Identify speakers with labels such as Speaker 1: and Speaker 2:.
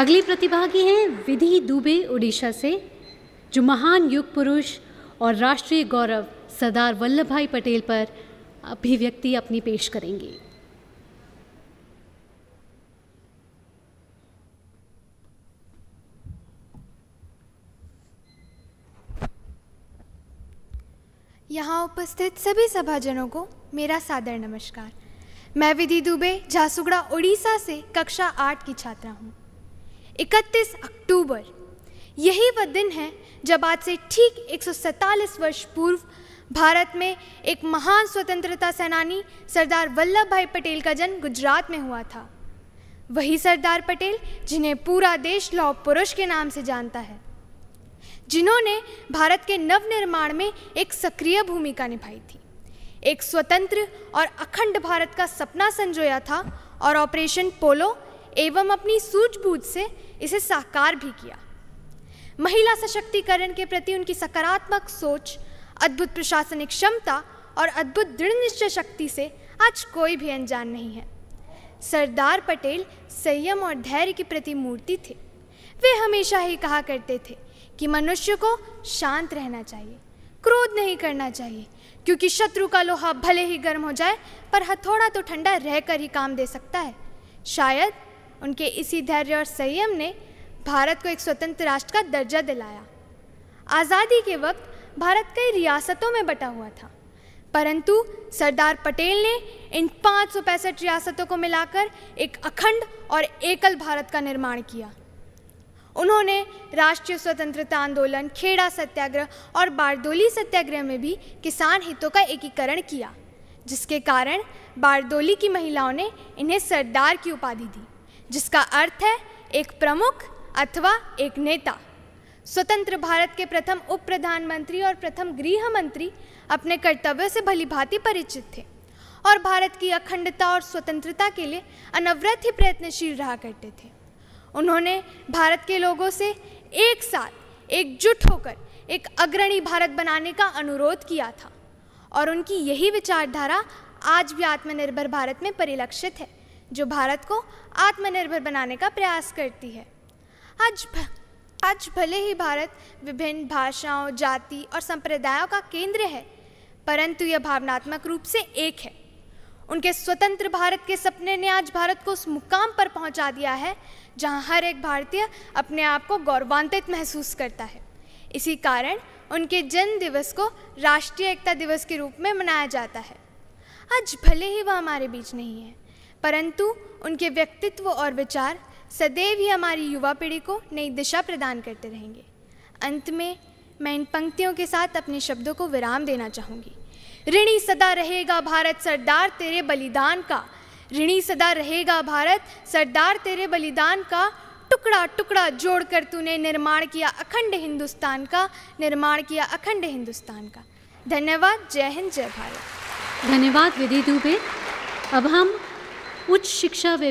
Speaker 1: अगली प्रतिभागी हैं विधि दुबे उड़ीसा से जो महान युग पुरुष और राष्ट्रीय गौरव सरदार वल्लभ भाई पटेल पर अभिव्यक्ति अपनी पेश करेंगे यहाँ उपस्थित सभी सभाजनों को मेरा सादर नमस्कार मैं विधि दुबे झासुगड़ा उड़ीसा से कक्षा आठ की छात्रा हूँ 31 अक्टूबर यही वह दिन है जब आज से ठीक एक वर्ष पूर्व भारत में एक महान स्वतंत्रता सेनानी सरदार वल्लभ भाई पटेल का जन्म गुजरात में हुआ था वही सरदार पटेल जिन्हें पूरा देश लौह पुरुष के नाम से जानता है जिन्होंने भारत के नवनिर्माण में एक सक्रिय भूमिका निभाई थी एक स्वतंत्र और अखंड भारत का सपना संजोया था और ऑपरेशन पोलो एवं अपनी सूझबूझ से इसे साकार भी किया महिला सशक्तिकरण के प्रति उनकी सकारात्मक सोच अद्भुत प्रशासनिक क्षमता और अद्भुत दृढ़ निश्चय शक्ति से आज कोई भी अनजान नहीं है सरदार पटेल संयम और धैर्य की प्रतिमूर्ति थे वे हमेशा ही कहा करते थे कि मनुष्य को शांत रहना चाहिए क्रोध नहीं करना चाहिए क्योंकि शत्रु का लोहा भले ही गर्म हो जाए पर हथौड़ा तो ठंडा रहकर ही काम दे सकता है शायद उनके इसी धैर्य और संयम ने भारत को एक स्वतंत्र राष्ट्र का दर्जा दिलाया आज़ादी के वक्त भारत कई रियासतों में बटा हुआ था परंतु सरदार पटेल ने इन पाँच सौ पैंसठ रियासतों को मिलाकर एक अखंड और एकल भारत का निर्माण किया उन्होंने राष्ट्रीय स्वतंत्रता आंदोलन खेड़ा सत्याग्रह और बारदोली सत्याग्रह में भी किसान हितों का एकीकरण किया जिसके कारण बारदोली की महिलाओं ने इन्हें सरदार की उपाधि दी जिसका अर्थ है एक प्रमुख अथवा एक नेता स्वतंत्र भारत के प्रथम उप प्रधानमंत्री और प्रथम गृह मंत्री अपने कर्तव्यों से भलीभांति परिचित थे और भारत की अखंडता और स्वतंत्रता के लिए अनवरत ही प्रयत्नशील रहा करते थे उन्होंने भारत के लोगों से एक साथ एकजुट होकर एक अग्रणी भारत बनाने का अनुरोध किया था और उनकी यही विचारधारा आज भी आत्मनिर्भर भारत में परिलक्षित है जो भारत को आत्मनिर्भर बनाने का प्रयास करती है आज भ, आज भले ही भारत विभिन्न भाषाओं जाति और संप्रदायों का केंद्र है परंतु यह भावनात्मक रूप से एक है उनके स्वतंत्र भारत के सपने ने आज भारत को उस मुकाम पर पहुंचा दिया है जहां हर एक भारतीय अपने आप को गौरवान्वित महसूस करता है इसी कारण उनके जन्म दिवस को राष्ट्रीय एकता दिवस के रूप में मनाया जाता है आज भले ही वह हमारे बीच नहीं है परंतु उनके व्यक्तित्व और विचार सदैव ही हमारी युवा पीढ़ी को नई दिशा प्रदान करते रहेंगे अंत में मैं इन पंक्तियों के साथ अपने शब्दों को विराम देना चाहूँगी ऋणी सदा रहेगा भारत सरदार तेरे बलिदान का ऋणी सदा रहेगा भारत सरदार तेरे बलिदान का टुकड़ा टुकड़ा जोड़कर तूने निर्माण किया अखंड हिंदुस्तान का निर्माण किया अखंड हिंदुस्तान का धन्यवाद जय हिंद जय भारत धन्यवाद विधि दुबे अब हम उच्च शिक्षा वे